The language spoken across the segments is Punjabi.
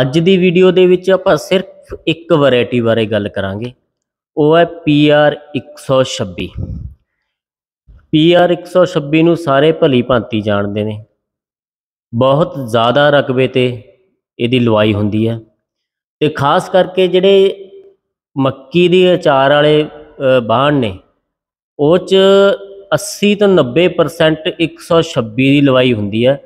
ਅੱਜ ਦੀ ਵੀਡੀਓ ਦੇ ਵਿੱਚ ਆਪਾਂ ਸਿਰਫ ਇੱਕ ਵੈਰਾਈਟੀ ਬਾਰੇ ਗੱਲ ਕਰਾਂਗੇ ਉਹ ਹੈ PR 126 PR 126 ਨੂੰ ਸਾਰੇ ਭਲੀ ਭਾਂਤੀ ਜਾਣਦੇ ਨੇ ਬਹੁਤ ਜ਼ਿਆਦਾ ਰਕਬੇ ਤੇ ਇਹਦੀ ਲਵਾਈ ਹੁੰਦੀ ਹੈ ਤੇ ਖਾਸ ਕਰਕੇ ਜਿਹੜੇ ਮੱਕੀ ਦੇ ਅਚਾਰ ਵਾਲੇ ਬਾਣ ਨੇ ਉਹ ਚ 80 ਤੋਂ 90% 126 ਦੀ ਲਵਾਈ ਹੁੰਦੀ ਹੈ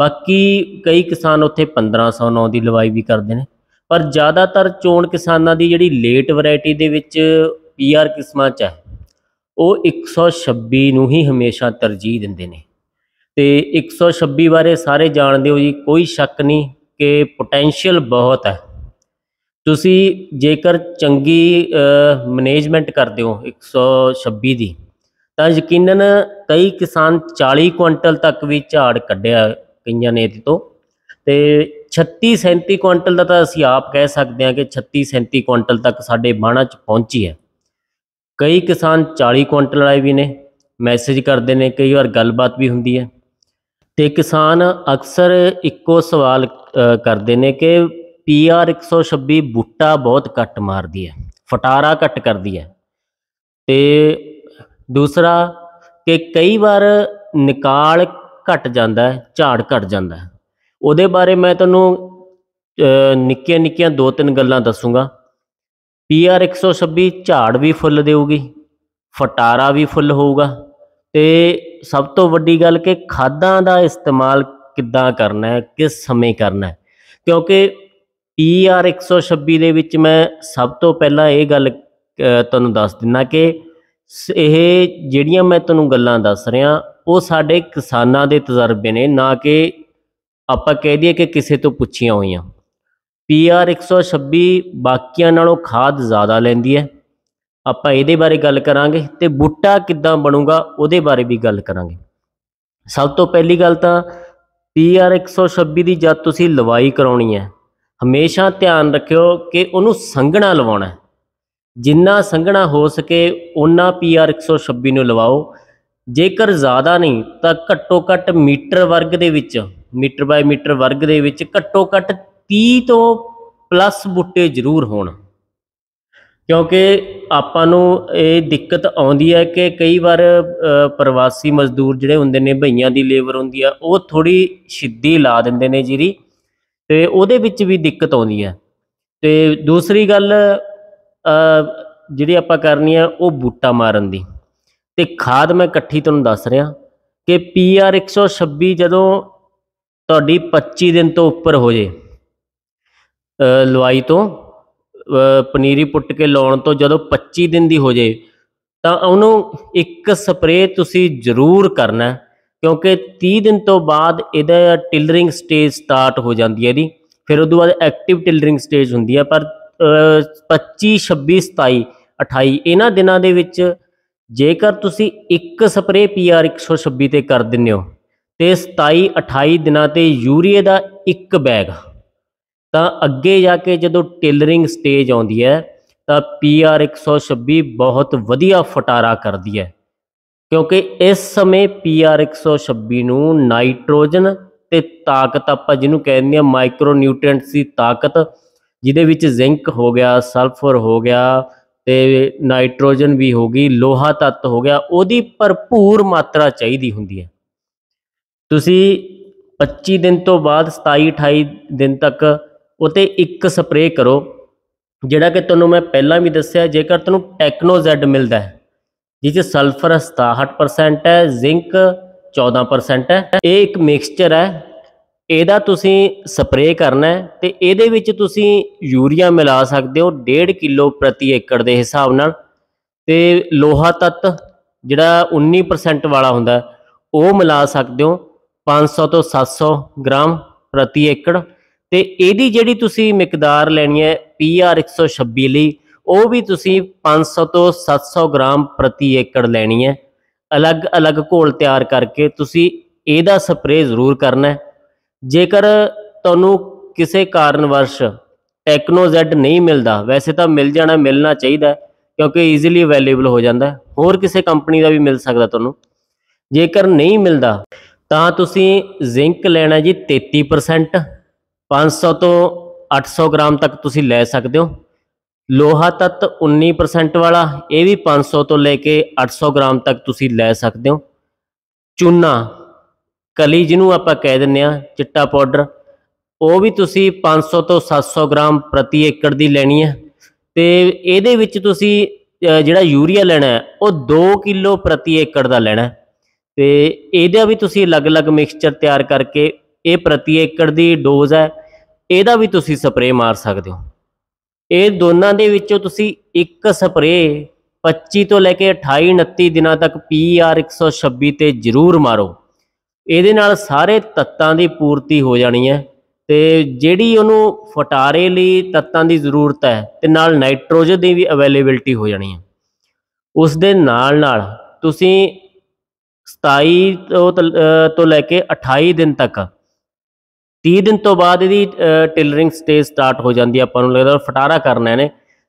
ਬਾਕੀ ਕਈ ਕਿਸਾਨ ਉੱਥੇ 1509 ਦੀ ਲਵਾਈ ਵੀ ਕਰਦੇ ਨੇ ਪਰ ਜ਼ਿਆਦਾਤਰ ਚੋਣ ਕਿਸਾਨਾਂ ਦੀ ਜਿਹੜੀ ਲੇਟ ਵੈਰਾਈਟੀ ਦੇ ਵਿੱਚ ਪੀਆਰ ਕਿਸਮਾਂ ਚ ਹੈ ਉਹ 126 ਨੂੰ ਹੀ ਹਮੇਸ਼ਾ ਤਰਜੀਹ ਦਿੰਦੇ ਨੇ ਤੇ 126 ਬਾਰੇ ਸਾਰੇ ਜਾਣਦੇ ਹੋ ਜੀ ਕੋਈ ਸ਼ੱਕ ਨਹੀਂ ਕਿ ਪੋਟੈਂਸ਼ੀਅਲ ਬਹੁਤ ਹੈ ਤੁਸੀਂ ਜੇਕਰ ਚੰਗੀ ਮੈਨੇਜਮੈਂਟ ਕਰਦੇ ਹੋ 126 ਦੀ ਤਾਂ ਯਕੀਨਨ ਕਈ ਕਿਸਾਨ 40 ਕੁਇੰਟਲ ਤੱਕ ਵੀ ਝਾੜ ਕੱਢਿਆ ਕਈਆਂ ਨੇ ਇਹਦੇ ਤੋਂ ਤੇ 36 37 ਕੁਇੰਟਲ ਦਾ ਤਾਂ ਅਸੀਂ ਆਪ ਕਹਿ ਸਕਦੇ ਹਾਂ ਕਿ 36 37 ਕੁਇੰਟਲ ਤੱਕ ਸਾਡੇ ਬਾਣਾ ਚ ਪਹੁੰਚੀ ਹੈ ਕਈ ਕਿਸਾਨ 40 ਕੁਇੰਟਲ ਵਾਲੇ ਵੀ ਨੇ ਮੈਸੇਜ ਕਰਦੇ ਨੇ ਕਈ ਵਾਰ ਗੱਲਬਾਤ ਵੀ ਹੁੰਦੀ ਹੈ ਤੇ ਕਿਸਾਨ ਅਕਸਰ ਇੱਕੋ ਸਵਾਲ ਕਰਦੇ ਨੇ ਕਿ ਪੀਆਰ 126 ਬੂਟਾ ਬਹੁਤ ਘੱਟ ਮਾਰਦੀ ਹੈ ਫਟਾਰਾ ਘੱਟ ਕਰਦੀ ਹੈ ਤੇ ਦੂਸਰਾ ਕਿ ਕਈ ਵਾਰ ਨਿਕਾਲ ਘਟ ਜਾਂਦਾ ਹੈ ਝਾੜ ਘਟ ਜਾਂਦਾ ਹੈ ਉਹਦੇ ਬਾਰੇ ਮੈਂ ਤੁਹਾਨੂੰ ਨਿੱਕੀਆਂ ਨਿੱਕੀਆਂ ਦੋ ਤਿੰਨ ਗੱਲਾਂ ਦੱਸੂਗਾ ਪੀਆਰ 126 ਝਾੜ ਵੀ ਫੁੱਲ ਦੇਊਗੀ ਫਟਾਰਾ ਵੀ ਫੁੱਲ ਹੋਊਗਾ ਤੇ ਸਭ ਤੋਂ ਵੱਡੀ ਗੱਲ ਕਿ ਖਾਦਾਂ ਦਾ ਇਸਤੇਮਾਲ ਕਿੱਦਾਂ ਕਰਨਾ ਹੈ ਕਿਸ ਸਮੇਂ ਕਰਨਾ ਹੈ ਕਿਉਂਕਿ ਪੀਆਰ 126 ਦੇ ਵਿੱਚ ਮੈਂ ਸਭ ਤੋਂ ਪਹਿਲਾਂ ਇਹ ਗੱਲ ਤੁਹਾਨੂੰ ਦੱਸ ਦਿੰਨਾ ਕਿ ਇਹ ਜਿਹੜੀਆਂ ਮੈਂ ਤੁਹਾਨੂੰ ਗੱਲਾਂ ਦੱਸ ਰਿਹਾ ਉਹ ਸਾਡੇ ਕਿਸਾਨਾਂ ਦੇ ਤਜਰਬੇ ਨੇ ਨਾ ਕਿ ਆਪਾਂ ਕਹਿ ਦਈਏ ਕਿ ਕਿਸੇ ਤੋਂ ਪੁੱਛੀਆਂ ਹੋਈਆਂ ਪੀਆਰ 126 ਬਾਕੀਆਂ ਨਾਲੋਂ ਖਾਦ ਜ਼ਿਆਦਾ ਲੈਂਦੀ ਹੈ ਆਪਾਂ ਇਹਦੇ ਬਾਰੇ ਗੱਲ ਕਰਾਂਗੇ ਤੇ ਬੂਟਾ ਕਿੱਦਾਂ ਬਣੂਗਾ ਉਹਦੇ ਬਾਰੇ ਵੀ ਗੱਲ ਕਰਾਂਗੇ ਸਭ ਤੋਂ ਪਹਿਲੀ ਗੱਲ ਤਾਂ ਪੀਆਰ 126 ਦੀ ਜਦ ਤੁਸੀਂ ਲਵਾਈ ਕਰਾਉਣੀ ਹੈ ਹਮੇਸ਼ਾ ਧਿਆਨ ਰੱਖਿਓ ਕਿ ਉਹਨੂੰ ਸੰਘਣਾ ਲਵਾਉਣਾ ਜਿੰਨਾ ਸੰਘਣਾ ਹੋ ਸਕੇ ਉਹਨਾਂ ਪੀਆਰ 126 ਨੂੰ ਲਵਾਓ ਜੇਕਰ ਜ਼ਿਆਦਾ ਨਹੀਂ ਤਾਂ ਘੱਟੋ ਘੱਟ ਮੀਟਰ ਵਰਗ ਦੇ ਵਿੱਚ ਮੀਟਰ ਬਾਈ ਮੀਟਰ ਵਰਗ ਦੇ ਵਿੱਚ ਘੱਟੋ ਘੱਟ 30 ਤੋਂ ਪਲੱਸ ਬੁੱਟੇ ਜ਼ਰੂਰ ਹੋਣ ਕਿਉਂਕਿ ਆਪਾਂ ਨੂੰ ਇਹ ਦਿੱਕਤ ਆਉਂਦੀ ਹੈ ਕਿ ਕਈ ਵਾਰ ਪ੍ਰਵਾਸੀ ਮਜ਼ਦੂਰ ਜਿਹੜੇ ਹੁੰਦੇ ਨੇ ਭਈਆਂ ਦੀ ਲੇਬਰ ਹੁੰਦੀ ਆ ਉਹ ਥੋੜੀ ਛਿੱਦੀ ਲਾ ਦਿੰਦੇ ਨੇ ਜਿਹੜੀ ਤੇ ਉਹਦੇ ਵਿੱਚ ਵੀ ਦਿੱਕਤ ਆਉਂਦੀ ਹੈ ਤੇ ਦੂਸਰੀ ਗੱਲ ਜਿਹੜੀ ਆਪਾਂ ਕਰਨੀ ਆ ਉਹ ਬੂਟਾ ਮਾਰਨ ਦੀ ਤੇ ਖਾਦ ਮੈਂ ਇਕੱਠੀ ਤੁਹਾਨੂੰ ਦੱਸ ਰਿਹਾ ਕਿ ਪੀਆਰ 126 ਜਦੋਂ ਤੁਹਾਡੀ 25 ਦਿਨ ਤੋਂ ਉੱਪਰ ਹੋ ਜੇ ਲਵਾਈ ਤੋਂ ਪਨੀਰੀ ਪੁੱਟ ਕੇ ਲਾਉਣ ਤੋਂ ਜਦੋਂ 25 ਦਿਨ ਦੀ ਹੋ ਜੇ ਤਾਂ ਉਹਨੂੰ ਇੱਕ ਸਪਰੇਅ ਤੁਸੀਂ ਜ਼ਰੂਰ ਕਰਨਾ ਕਿਉਂਕਿ 30 ਦਿਨ ਤੋਂ ਬਾਅਦ ਇਹਦਾ ਟਿਲਰਿੰਗ ਸਟੇਜ ਸਟਾਰਟ ਹੋ ਜਾਂਦੀ ਹੈ ਇਹਦੀ ਫਿਰ ਉਸ ਤੋਂ ਬਾਅਦ ਐਕਟਿਵ ਟਿਲਰਿੰਗ ਸਟੇਜ ਹੁੰਦੀ ਹੈ ਪਰ 25 26 27 28 ਇਹਨਾਂ ਦਿਨਾਂ ਦੇ ਵਿੱਚ ਜੇਕਰ ਤੁਸੀਂ ਇੱਕ ਸਪਰੇ ਪੀਆਰ 126 ਤੇ ਕਰ ਦਿੰਨੇ ਹੋ ਤੇ 27 28 ਦਿਨਾਂ ਤੇ ਯੂਰੀਏ ਦਾ ਇੱਕ ਬੈਗ ਤਾਂ ਅੱਗੇ ਜਾ ਕੇ ਜਦੋਂ ਟੇਲਰਿੰਗ ਸਟੇਜ ਆਉਂਦੀ ਹੈ ਤਾਂ ਪੀਆਰ 126 ਬਹੁਤ ਵਧੀਆ ਫਟਾਰਾ ਕਰਦੀ ਹੈ ਕਿਉਂਕਿ ਇਸ ਸਮੇਂ ਪੀਆਰ 126 ਨੂੰ ਨਾਈਟ੍ਰੋਜਨ ਤੇ ਤਾਕਤ ਆਪਾਂ ਜਿਹਨੂੰ ਕਹਿੰਦੇ ਆ ਮਾਈਕਰੋ ਨਿਊਟ੍ਰੀਐਂਟਸ ਦੀ ਤਾਕਤ ਜਿਹਦੇ ਵਿੱਚ ਜ਼ਿੰਕ ਹੋ ਗਿਆ ਸਲਫਰ ਹੋ ਗਿਆ ਤੇ ਨਾਈਟ੍ਰੋਜਨ ਵੀ ਹੋ ਗਈ ਲੋਹਾ ਤੱਤ ਹੋ ਗਿਆ ਉਹਦੀ ਭਰਪੂਰ ਮਾਤਰਾ ਚਾਹੀਦੀ ਹੁੰਦੀ ਹੈ ਤੁਸੀਂ 25 ਦਿਨ ਤੋਂ ਬਾਅਦ 27 28 ਦਿਨ ਤੱਕ ਉਤੇ ਇੱਕ ਸਪਰੇਅ ਕਰੋ ਜਿਹੜਾ ਕਿ ਤੁਹਾਨੂੰ ਮੈਂ ਪਹਿਲਾਂ ਵੀ ਦੱਸਿਆ ਜੇਕਰ ਤੁਹਾਨੂੰ ਟੈਕਨੋ ਜ਼ੈਡ ਮਿਲਦਾ ਹੈ ਜਿਸ ਵਿੱਚ ਸਲਫਰ 67% ਹੈ ਜ਼ਿੰਕ 14% ਹੈ ਇਹ ਇੱਕ ਮਿਕਸਚਰ ਹੈ ਇਹਦਾ ਤੁਸੀਂ ਸਪਰੇਅ ਕਰਨਾ ਹੈ ਤੇ ਇਹਦੇ ਵਿੱਚ ਤੁਸੀਂ ਯੂਰੀਆ ਮਿਲਾ ਸਕਦੇ ਹੋ 1.5 ਕਿਲੋ ਪ੍ਰਤੀ ਏਕੜ ਦੇ ਹਿਸਾਬ ਨਾਲ ਤੇ ਲੋਹਾ ਤੱਤ ਜਿਹੜਾ 19% ਵਾਲਾ ਹੁੰਦਾ ਉਹ ਮਿਲਾ ਸਕਦੇ ਹੋ 500 ਤੋਂ 700 ਗ੍ਰਾਮ ਪ੍ਰਤੀ ਏਕੜ ਤੇ ਇਹਦੀ ਜਿਹੜੀ ਤੁਸੀਂ ਮਿਕਦਾਰ ਲੈਣੀ ਹੈ ਪੀਆਰ 126 ਲਈ ਉਹ ਵੀ ਤੁਸੀਂ 500 ਤੋਂ 700 ਗ੍ਰਾਮ ਪ੍ਰਤੀ ਏਕੜ ਲੈਣੀ ਹੈ ਅਲੱਗ-ਅਲੱਗ ਘੋਲ ਤਿਆਰ ਕਰਕੇ ਤੁਸੀਂ ਇਹਦਾ ਸਪਰੇਅ ਜ਼ਰੂਰ ਕਰਨਾ ਹੈ ਜੇਕਰ ਤੁਹਾਨੂੰ ਕਿਸੇ ਕਾਰਨ ਵਰਸ਼ ਟੈਕਨੋ ਜ਼ੈਡ ਨਹੀਂ ਮਿਲਦਾ ਵੈਸੇ ਤਾਂ ਮਿਲ ਜਾਣਾ ਮਿਲਣਾ ਚਾਹੀਦਾ ਕਿਉਂਕਿ ਈਜ਼ੀਲੀ ਅਵੇਲੇਬਲ ਹੋ ਜਾਂਦਾ ਹੋਰ ਕਿਸੇ ਕੰਪਨੀ ਦਾ ਵੀ ਮਿਲ ਸਕਦਾ ਤੁਹਾਨੂੰ ਜੇਕਰ ਨਹੀਂ ਮਿਲਦਾ ਤਾਂ ਤੁਸੀਂ ਜ਼ਿੰਕ ਲੈਣਾ ਜੀ 33% 500 ਤੋਂ 800 ਗ੍ਰਾਮ ਤੱਕ ਤੁਸੀਂ ਲੈ ਸਕਦੇ ਹੋ ਲੋਹਾ ਤੱਤ 19% ਵਾਲਾ ਇਹ ਵੀ 500 ਤੋਂ ਲੈ ਕੇ 800 ਗ੍ਰਾਮ ਤੱਕ ਤੁਸੀਂ ਲੈ ਸਕਦੇ ਹੋ ਚੂਨਾ ਕਲੀ ਜਿਹਨੂੰ ਆਪਾਂ ਕਹਿ ਦਿੰਨੇ ਆ ਚਿੱਟਾ ਪਾਊਡਰ ਉਹ ਵੀ ਤੁਸੀਂ 500 ਤੋਂ 700 ਗ੍ਰਾਮ ਪ੍ਰਤੀ ਏਕੜ ਦੀ ਲੈਣੀ ਹੈ ਤੇ ਇਹਦੇ ਵਿੱਚ ਤੁਸੀਂ ਜਿਹੜਾ ਯੂਰੀਆ ਲੈਣਾ ਉਹ 2 ਕਿਲੋ ਪ੍ਰਤੀ ਏਕੜ ਦਾ ਲੈਣਾ ਤੇ ਇਹਦਾ ਵੀ ਤੁਸੀਂ ਅਲੱਗ-ਅਲੱਗ ਮਿਕਸਚਰ ਤਿਆਰ ਕਰਕੇ ਇਹ ਪ੍ਰਤੀ ਏਕੜ ਦੀ ਡੋਜ਼ ਹੈ ਇਹਦਾ ਵੀ ਤੁਸੀਂ ਸਪਰੇਅ ਮਾਰ ਸਕਦੇ ਹੋ ਇਹ ਦੋਨਾਂ ਦੇ ਵਿੱਚੋਂ ਤੁਸੀਂ ਇੱਕ ਸਪਰੇਅ 25 ਤੋਂ ਲੈ ਕੇ 28 29 ਦਿਨਾਂ ਤੱਕ ਪੀਆਰ 126 ਤੇ ਜ਼ਰੂਰ ਮਾਰੋ ਇਹਦੇ ਨਾਲ ਸਾਰੇ ਤੱਤਾਂ ਦੀ ਪੂਰਤੀ ਹੋ ਜਾਣੀ ਹੈ ਤੇ ਜਿਹੜੀ ਉਹਨੂੰ ਫਟਾਰੇ ਲਈ ਤੱਤਾਂ ਦੀ ਜ਼ਰੂਰਤ ਹੈ ਤੇ ਨਾਲ ਨਾਈਟ੍ਰੋਜਨ ਦੀ ਵੀ ਅਵੇਲੇਬਿਲਟੀ ਹੋ ਜਾਣੀ ਹੈ ਉਸ ਦੇ ਨਾਲ ਨਾਲ ਤੁਸੀਂ 27 ਤੋਂ ਲੈ ਕੇ 28 ਦਿਨ ਤੱਕ 30 ਦਿਨ ਤੋਂ ਬਾਅਦ ਇਹਦੀ ਟਿਲਰਿੰਗ ਸਟੇਜ ਸਟਾਰਟ ਹੋ ਜਾਂਦੀ ਆਪਾਂ ਨੂੰ ਲੱਗਦਾ ਫਟਾਰਾ ਕਰਨਾ ਨੇ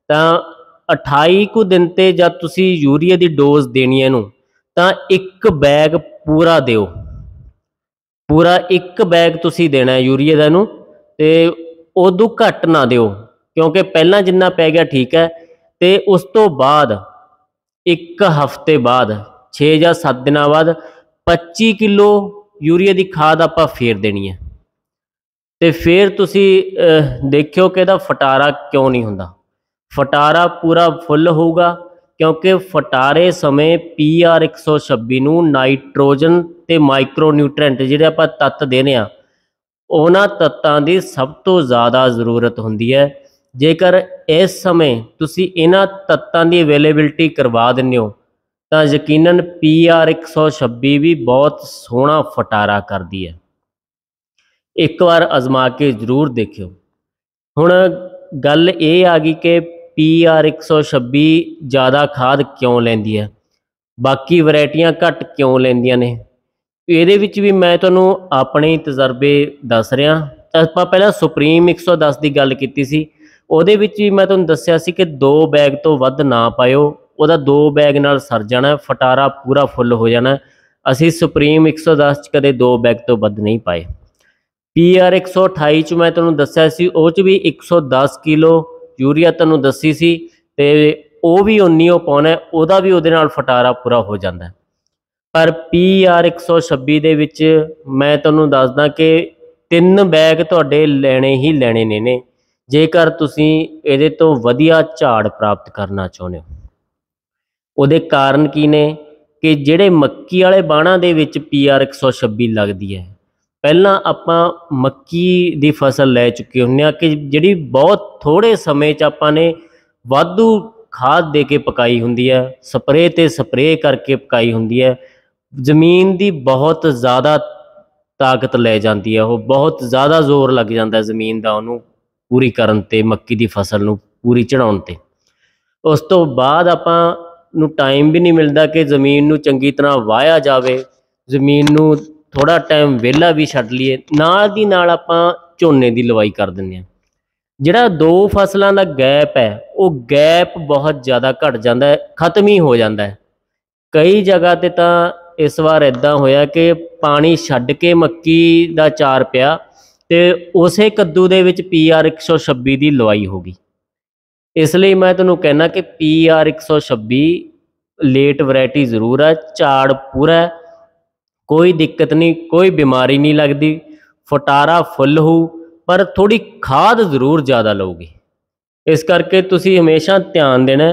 ਤਾਂ 28 ਕੁ ਦਿਨ ਤੇ ਜਦ ਤੁਸੀਂ ਯੂਰੀਆ ਦੀ ਡੋਜ਼ ਦੇਣੀ ਹੈ ਇਹਨੂੰ ਤਾਂ ਇੱਕ ਬੈਗ ਪੂਰਾ ਦਿਓ ਪੂਰਾ ਇੱਕ ਬੈਗ ਤੁਸੀਂ ਦੇਣਾ ਯੂਰੀਆ ਦਾ ਨੂੰ ਤੇ ਉਦੋਂ ਘੱਟ ਨਾ ਦਿਓ ਕਿਉਂਕਿ ਪਹਿਲਾਂ ਜਿੰਨਾ ਪੈ ਗਿਆ ਠੀਕ ਹੈ ਤੇ ਉਸ ਤੋਂ ਬਾਅਦ ਇੱਕ ਹਫ਼ਤੇ ਬਾਅਦ 6 ਜਾਂ 7 ਦਿਨਾਂ ਬਾਅਦ 25 ਕਿਲੋ ਯੂਰੀਆ ਦੀ ਖਾਦ ਆਪਾਂ ਫੇਰ ਦੇਣੀ ਹੈ ਤੇ ਫੇਰ ਤੁਸੀਂ ਦੇਖਿਓ ਕਿ ਇਹਦਾ ਫਟਾਰਾ ਕਿਉਂ ਨਹੀਂ ਹੁੰਦਾ ਫਟਾਰਾ ਪੂਰਾ ਫੁੱਲ ਹੋਊਗਾ ਕਿਉਂਕਿ ਫਟਾਰੇ ਸਮੇਂ PR 126 ਨੂੰ ਨਾਈਟ੍ਰੋਜਨ ਤੇ ਮਾਈਕਰੋ ਨਿਊਟ੍ਰੈਂਟ ਜਿਹੜੇ ਆਪਾਂ ਤੱਤ ਦੇਨੇ ਆ ਉਹਨਾਂ ਤੱਤਾਂ ਦੀ ਸਭ ਤੋਂ ਜ਼ਿਆਦਾ ਜ਼ਰੂਰਤ ਹੁੰਦੀ ਹੈ ਜੇਕਰ ਇਸ ਸਮੇਂ ਤੁਸੀਂ ਇਹਨਾਂ ਤੱਤਾਂ ਦੀ ਅਵੇਲੇਬਿਲਟੀ ਕਰਵਾ ਦਿੰਨੇ ਹੋ ਤਾਂ ਯਕੀਨਨ PR 126 ਵੀ ਬਹੁਤ ਸੋਹਣਾ ਫਟਾਰਾ ਕਰਦੀ ਹੈ ਇੱਕ ਵਾਰ ਅਜ਼ਮਾ ਕੇ ਜ਼ਰੂਰ ਦੇਖਿਓ ਹੁਣ ਗੱਲ ਇਹ ਆ ਗਈ ਕਿ ਪੀਆਰ 126 ਜ਼ਿਆਦਾ ਖਾਦ ਕਿਉਂ ਲੈਂਦੀ ਹੈ ਬਾਕੀ ਵੈਰਾਈਟੀਆਂ ਘੱਟ ਕਿਉਂ ਲੈਂਦੀਆਂ ਨੇ ਇਹਦੇ ਵਿੱਚ ਵੀ ਮੈਂ ਤੁਹਾਨੂੰ ਆਪਣੇ ਤਜਰਬੇ ਦੱਸ ਰਿਹਾ ਆਪਾਂ ਪਹਿਲਾਂ ਸੁਪਰੀਮ 110 ਦੀ ਗੱਲ ਕੀਤੀ ਸੀ ਉਹਦੇ ਵਿੱਚ ਵੀ ਮੈਂ ਤੁਹਾਨੂੰ ਦੱਸਿਆ ਸੀ ਕਿ ਦੋ ਬੈਗ ਤੋਂ ਵੱਧ ਨਾ ਪਾਇਓ ਉਹਦਾ ਦੋ ਬੈਗ ਨਾਲ ਸਰ ਜਾਣਾ ਫਟਾਰਾ ਪੂਰਾ ਫੁੱਲ ਹੋ ਜਾਣਾ ਅਸੀਂ ਸੁਪਰੀਮ 110 ਚ ਕਦੇ ਦੋ ਬੈਗ ਤੋਂ ਵੱਧ ਨਹੀਂ ਪਾਏ ਪੀਆਰ 128 ਚ ਮੈਂ ਤੁਹਾਨੂੰ ਦੱਸਿਆ ਸੀ ਉਹ ਚ ਵੀ 110 ਕਿਲੋ ਯੂਰੀਆ ਤੁਹਾਨੂੰ ਦੱਸੀ ਸੀ ਤੇ ਉਹ ਵੀ ਉਨੀ ਉਹ ਪਾਉਣਾ ਉਹਦਾ ਵੀ ਉਹਦੇ ਨਾਲ ਫਟਾਰਾ ਪੂਰਾ ਹੋ ਜਾਂਦਾ ਪਰ ਪੀਆਰ 126 ਦੇ ਵਿੱਚ ਮੈਂ ਤੁਹਾਨੂੰ ਦੱਸਦਾ ਕਿ ਤਿੰਨ ਬੈਗ ਤੁਹਾਡੇ ਲੈਣੇ ਹੀ ਲੈਣੇ ਨੇ ਨੇ ਜੇਕਰ ਤੁਸੀਂ ਇਹਦੇ ਤੋਂ ਵਧੀਆ ਝਾੜ ਪ੍ਰਾਪਤ ਕਰਨਾ ਚਾਹੁੰਦੇ ਹੋ ਉਹਦੇ ਕਾਰਨ ਕੀ ਨੇ ਕਿ ਜਿਹੜੇ ਮੱਕੀ ਵਾਲੇ ਬਾਣਾ ਦੇ ਵਿੱਚ ਪੀਆਰ 126 ਲੱਗਦੀ ਹੈ ਪਹਿਲਾਂ ਆਪਾਂ ਮੱਕੀ ਦੀ ਫਸਲ ਲੈ ਚੁੱਕੇ ਹੁੰਨੇ ਆ ਕਿ ਜਿਹੜੀ ਬਹੁਤ ਥੋੜੇ ਸਮੇਂ 'ਚ ਆਪਾਂ ਨੇ ਵਾਧੂ ਖਾਦ ਦੇ ਕੇ ਪਕਾਈ ਹੁੰਦੀ ਹੈ ਸਪਰੇਅ ਤੇ ਸਪਰੇਅ ਕਰਕੇ ਪਕਾਈ ਹੁੰਦੀ ਹੈ ਜ਼ਮੀਨ ਦੀ ਬਹੁਤ ਜ਼ਿਆਦਾ ਤਾਕਤ ਲੈ ਜਾਂਦੀ ਹੈ ਉਹ ਬਹੁਤ ਜ਼ਿਆਦਾ ਜ਼ੋਰ ਲੱਗ ਜਾਂਦਾ ਜ਼ਮੀਨ ਦਾ ਉਹਨੂੰ ਪੂਰੀ ਕਰਨ ਤੇ ਮੱਕੀ ਦੀ ਫਸਲ ਨੂੰ ਪੂਰੀ ਚੜਾਉਣ ਤੇ ਉਸ ਤੋਂ ਬਾਅਦ ਆਪਾਂ ਨੂੰ ਟਾਈਮ ਵੀ ਨਹੀਂ ਮਿਲਦਾ ਕਿ ਜ਼ਮੀਨ ਨੂੰ ਚੰਗੀ ਤਰ੍ਹਾਂ ਵਾਇਆ ਜਾਵੇ ਜ਼ਮੀਨ ਨੂੰ ਥੋੜਾ ਟਾਈਮ ਵਿਹਲਾ ਵੀ ਛੱਡ ਲਈਏ ਨਾਲ ਦੀ ਨਾਲ ਆਪਾਂ ਝੋਨੇ ਦੀ ਲਵਾਈ ਕਰ ਦਿੰਦੇ ਆ ਜਿਹੜਾ ਦੋ ਫਸਲਾਂ ਦਾ ਗੈਪ ਹੈ ਉਹ ਗੈਪ ਬਹੁਤ ਜ਼ਿਆਦਾ ਘਟ ਜਾਂਦਾ ਹੈ ਖਤਮ ਹੀ ਹੋ ਜਾਂਦਾ ਹੈ ਕਈ ਜਗ੍ਹਾ ਤੇ ਤਾਂ ਇਸ ਵਾਰ ਇਦਾਂ ਹੋਇਆ ਕਿ ਪਾਣੀ ਛੱਡ ਕੇ ਮੱਕੀ ਦਾ ਚਾਰ ਪਿਆ ਤੇ ਉਸੇ ਕੱਦੂ ਦੇ ਵਿੱਚ ਪੀਆਰ 126 ਦੀ ਲਵਾਈ ਹੋ ਗਈ ਇਸ ਲਈ ਮੈਂ ਤੁਹਾਨੂੰ ਕਹਿਣਾ ਕਿ ਪੀਆਰ 126 ਲੇਟ ਵੈਰਾਈਟੀ ਜ਼ਰੂਰ ਹੈ ਝਾੜ ਪੂਰਾ ਕੋਈ ਦਿੱਕਤ ਨਹੀਂ ਕੋਈ ਬਿਮਾਰੀ ਨਹੀਂ ਲੱਗਦੀ ਫਟਾਰਾ ਫੁੱਲ ਹੋਊ ਪਰ ਥੋੜੀ ਖਾਦ ਜ਼ਰੂਰ ਜ਼ਿਆਦਾ ਲਓਗੇ ਇਸ ਕਰਕੇ ਤੁਸੀਂ ਹਮੇਸ਼ਾ ਧਿਆਨ ਦੇਣਾ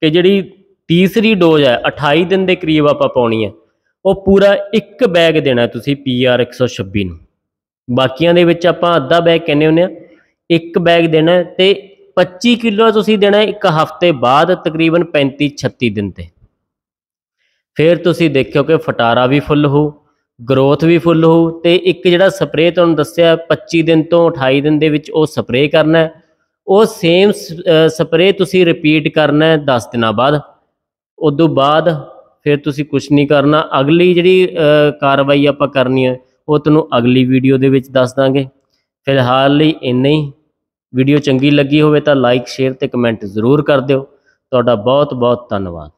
ਕਿ ਜਿਹੜੀ ਤੀਸਰੀ ਡੋਜ਼ ਹੈ 28 ਦਿਨ ਦੇ ਕਰੀਬ ਆਪਾਂ ਪਾਉਣੀ ਹੈ ਉਹ ਪੂਰਾ ਇੱਕ ਬੈਗ ਦੇਣਾ ਤੁਸੀਂ ਪੀਆਰ 126 ਨੂੰ ਬਾਕੀਆਂ ਦੇ ਵਿੱਚ ਆਪਾਂ ਅੱਧਾ ਬੈਗ ਕਹਿੰਦੇ ਹੁੰਨੇ ਆ ਇੱਕ ਬੈਗ ਦੇਣਾ ਤੇ 25 ਕਿਲੋ ਤੁਸੀਂ ਦੇਣਾ ਇੱਕ ਹਫ਼ਤੇ ਬਾਅਦ ਤਕਰੀਬਨ 35 36 ਦਿਨ ਤੇ ਫਿਰ ਤੁਸੀਂ ਦੇਖਿਓ ਕਿ ਫਟਾਰਾ ਵੀ ਫੁੱਲ ਹੋ ਗਰੋਥ ਵੀ ਫੁੱਲ ਹੋ ਤੇ ਇੱਕ ਜਿਹੜਾ ਸਪਰੇਅ ਤੁਹਾਨੂੰ ਦੱਸਿਆ 25 ਦਿਨ ਤੋਂ 28 ਦਿਨ ਦੇ ਵਿੱਚ ਉਹ ਸਪਰੇਅ ਕਰਨਾ ਹੈ ਉਹ ਸੇਮ ਸਪਰੇਅ ਤੁਸੀਂ ਰਿਪੀਟ ਕਰਨਾ ਹੈ 10 ਦਿਨਾਂ ਬਾਅਦ ਉਦੋਂ ਬਾਅਦ ਫਿਰ ਤੁਸੀਂ ਕੁਝ ਨਹੀਂ ਕਰਨਾ ਅਗਲੀ ਜਿਹੜੀ ਕਾਰਵਾਈ ਆਪਾਂ ਕਰਨੀ ਹੈ ਉਹ ਤੁਹਾਨੂੰ ਅਗਲੀ ਵੀਡੀਓ ਦੇ ਵਿੱਚ ਦੱਸ ਦਾਂਗੇ ਫਿਲਹਾਲ ਲਈ ਇੰਨਾ ਹੀ ਵੀਡੀਓ ਚੰਗੀ ਲੱਗੀ ਹੋਵੇ ਤਾਂ ਲਾਈਕ ਸ਼ੇਅਰ ਤੇ ਕਮੈਂਟ ਜ਼ਰੂਰ ਕਰ ਦਿਓ ਤੁਹਾਡਾ ਬਹੁਤ ਬਹੁਤ ਧੰਨਵਾਦ